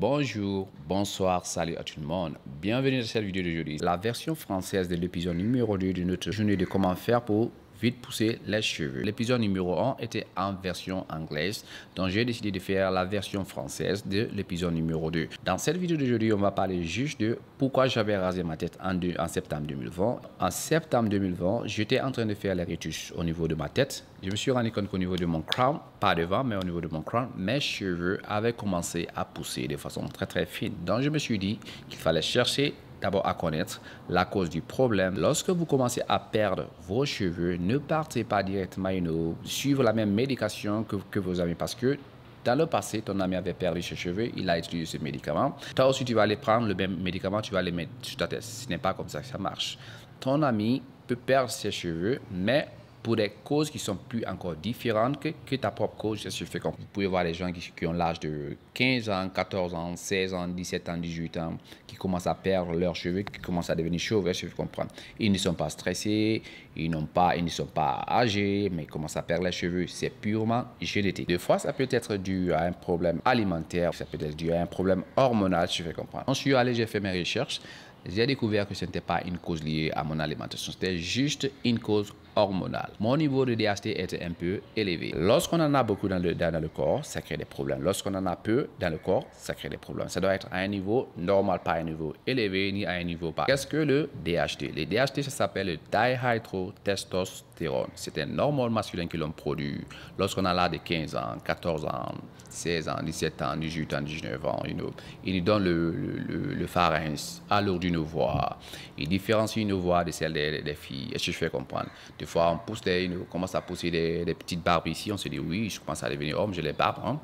Bonjour, bonsoir, salut à tout le monde. Bienvenue dans cette vidéo de jeudi La version française de l'épisode numéro 2 de notre journée de comment faire pour vite pousser les cheveux. L'épisode numéro 1 était en version anglaise, donc j'ai décidé de faire la version française de l'épisode numéro 2. Dans cette vidéo d'aujourd'hui, on va parler juste de pourquoi j'avais rasé ma tête en, en septembre 2020. En septembre 2020, j'étais en train de faire les retouches au niveau de ma tête. Je me suis rendu compte qu'au niveau de mon crown, pas devant, mais au niveau de mon crown, mes cheveux avaient commencé à pousser de façon très très fine. Donc je me suis dit qu'il fallait chercher d'abord à connaître la cause du problème. Lorsque vous commencez à perdre vos cheveux, ne partez pas directement, une know, suivre la même médication que, que vos amis parce que dans le passé, ton ami avait perdu ses cheveux, il a utilisé ce médicament. Toi aussi, tu vas aller prendre le même médicament, tu vas aller mettre sur ta tête. Ce n'est pas comme ça que ça marche. Ton ami peut perdre ses cheveux, mais pour des causes qui sont plus encore différentes que, ta propre cause. suis fait comprendre. vous pouvez voir des gens qui, ont l'âge de 15 ans, 14 ans, 16 ans, 17 ans, 18 ans, qui commencent à perdre leurs cheveux, qui commencent à devenir chauves, je fais comprendre. Ils ne sont pas stressés, ils, pas, ils ne sont pas âgés, mais ils commencent à perdre les cheveux. C'est purement génétique. Des fois, ça peut être dû à un problème alimentaire, ça peut être dû à un problème hormonal, je fais comprendre. Ensuite, allé, j'ai fait mes recherches j'ai découvert que ce n'était pas une cause liée à mon alimentation, c'était juste une cause hormonale. Mon niveau de DHT était un peu élevé. Lorsqu'on en a beaucoup dans le, dans le corps, ça crée des problèmes. Lorsqu'on en a peu dans le corps, ça crée des problèmes. Ça doit être à un niveau normal, pas à un niveau élevé ni à un niveau pas. Qu'est-ce que le DHT Le DHT, ça s'appelle le dihydrotestostérone. C'est un hormone masculin que l'on produit lorsqu'on a l'âge de 15 ans, 14 ans, 16 ans, 17 ans, 18 ans, 19 ans. Il nous, il donne le, le, le, pharynx à une voix, ils différencient une voix de celle des, filles. Est-ce je fais comprendre Des fois, on, pousse des, on commence à pousser des, petites barbes ici, on se dit oui, je commence à devenir homme, j'ai les barbes. Hein.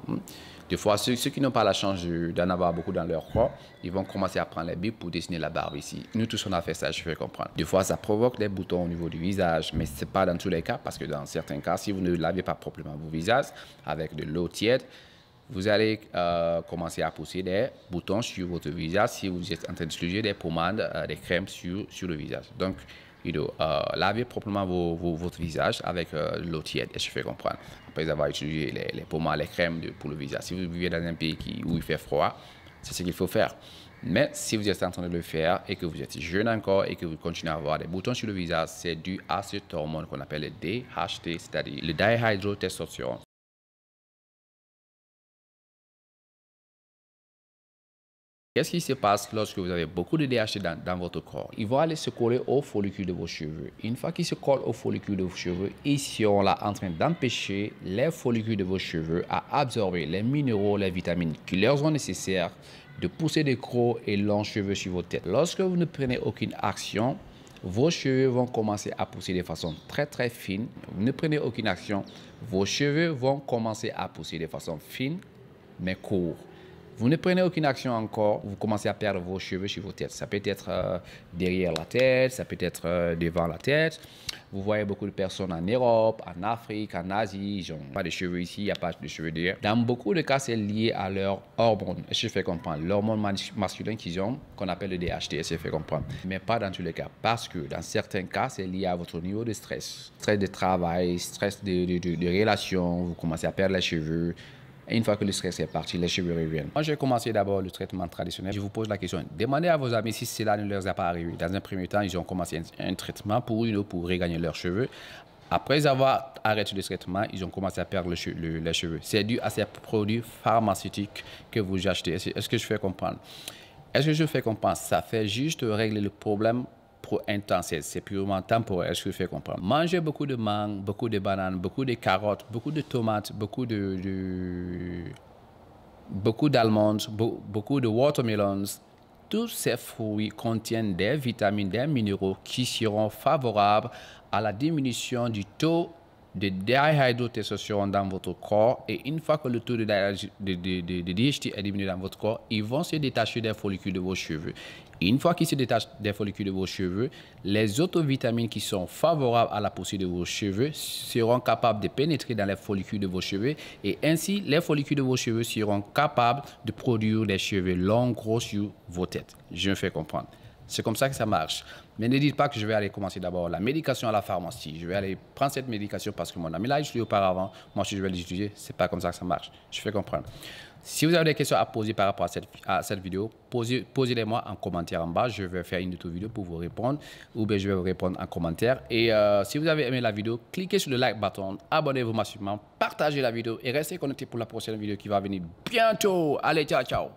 Des fois, ceux, qui n'ont pas la chance d'en avoir beaucoup dans leur corps, ils vont commencer à prendre les bibles pour dessiner la barbe ici. Nous tous, on a fait ça, je fais comprendre. Des fois, ça provoque des boutons au niveau du visage, mais ce n'est pas dans tous les cas, parce que dans certains cas, si vous ne lavez pas proprement vos visages avec de l'eau tiède, vous allez euh, commencer à pousser des boutons sur votre visage si vous êtes en train d'utiliser des pommades, euh, des crèmes sur, sur le visage. Donc, il doit laver proprement votre visage avec euh, l'eau tiède, je fais comprendre. Après avoir utilisé les, les pommades, les crèmes pour le visage. Si vous vivez dans un pays qui, où il fait froid, c'est ce qu'il faut faire. Mais si vous êtes en train de le faire et que vous êtes jeune encore et que vous continuez à avoir des boutons sur le visage, c'est dû à cette hormone qu'on appelle le DHT, c'est-à-dire le dihydrotestosterone. Qu'est-ce qui se passe lorsque vous avez beaucoup de DHT dans, votre corps Ils vont aller se coller aux follicules de vos cheveux. Une fois qu'ils se collent aux follicules de vos cheveux, ici, on là en train d'empêcher les follicules de vos cheveux à absorber les minéraux, les vitamines qui leur sont nécessaires de pousser des gros et longs cheveux sur vos têtes. Lorsque vous ne prenez aucune action, vos cheveux vont commencer à pousser de façon très très fine. Vous ne prenez aucune action, vos cheveux vont commencer à pousser de façon fine mais courte. Vous ne prenez aucune action encore, vous commencez à perdre vos cheveux sur vos têtes. Ça peut être euh, derrière la tête, ça peut être euh, devant la tête. Vous voyez beaucoup de personnes en Europe, en Afrique, en Asie, ils n'ont pas de cheveux ici, il n'y a pas de cheveux derrière. Dans beaucoup de cas, c'est lié à leur hormone. Je fais comprendre, l'hormone masculin qu'ils ont, qu'on appelle le DHT, je fait comprendre. Mais pas dans tous les cas, parce que dans certains cas, c'est lié à votre niveau de stress. Stress de travail, stress de, relation, relations, vous commencez à perdre les cheveux une fois que le stress est parti, les cheveux reviennent. Moi, j'ai commencé d'abord le traitement traditionnel. Je vous pose la question. Demandez à vos amis si cela ne leur a pas arrivé. Dans un premier temps, ils ont commencé un, traitement pour une pour regagner leurs cheveux. Après avoir arrêté le traitement, ils ont commencé à perdre les cheveux. C'est dû à ces produits pharmaceutiques que vous achetez. Est-ce que je fais comprendre Est-ce que je fais comprendre Ça fait juste régler le problème intense, c'est purement temporaire, je vous fais comprendre. Manger beaucoup de mangue, beaucoup de bananes, beaucoup de carottes, beaucoup de tomates, beaucoup de, beaucoup d'almondes, beaucoup de watermelons, tous ces fruits contiennent des vitamines, des minéraux qui seront favorables à la diminution du taux de seront dans votre corps et une fois que le taux de, DHT est diminué dans votre corps, ils vont se détacher des follicules de vos cheveux. une fois qu'ils se détachent des follicules de vos cheveux, les autres vitamines qui sont favorables à la poussée de vos cheveux seront capables de pénétrer dans les follicules de vos cheveux et ainsi les follicules de vos cheveux seront capables de produire des cheveux longs, gros sur vos têtes. Je me fais comprendre. C'est comme ça que ça marche. Mais ne dites pas que je vais aller commencer d'abord la médication à la pharmacie. Je vais aller prendre cette médication parce que mon ami là, je auparavant. Moi, si je vais l'étudier. C'est pas comme ça que ça marche. Je fais comprendre. Si vous avez des questions à poser par rapport à cette, vidéo, posez-les moi en commentaire en bas. Je vais faire une autre vidéo pour vous répondre ou bien je vais vous répondre en commentaire. Et euh, si vous avez aimé la vidéo, cliquez sur le like button, abonnez-vous massivement, partagez la vidéo et restez connecté pour la prochaine vidéo qui va venir bientôt. Allez, ciao, ciao.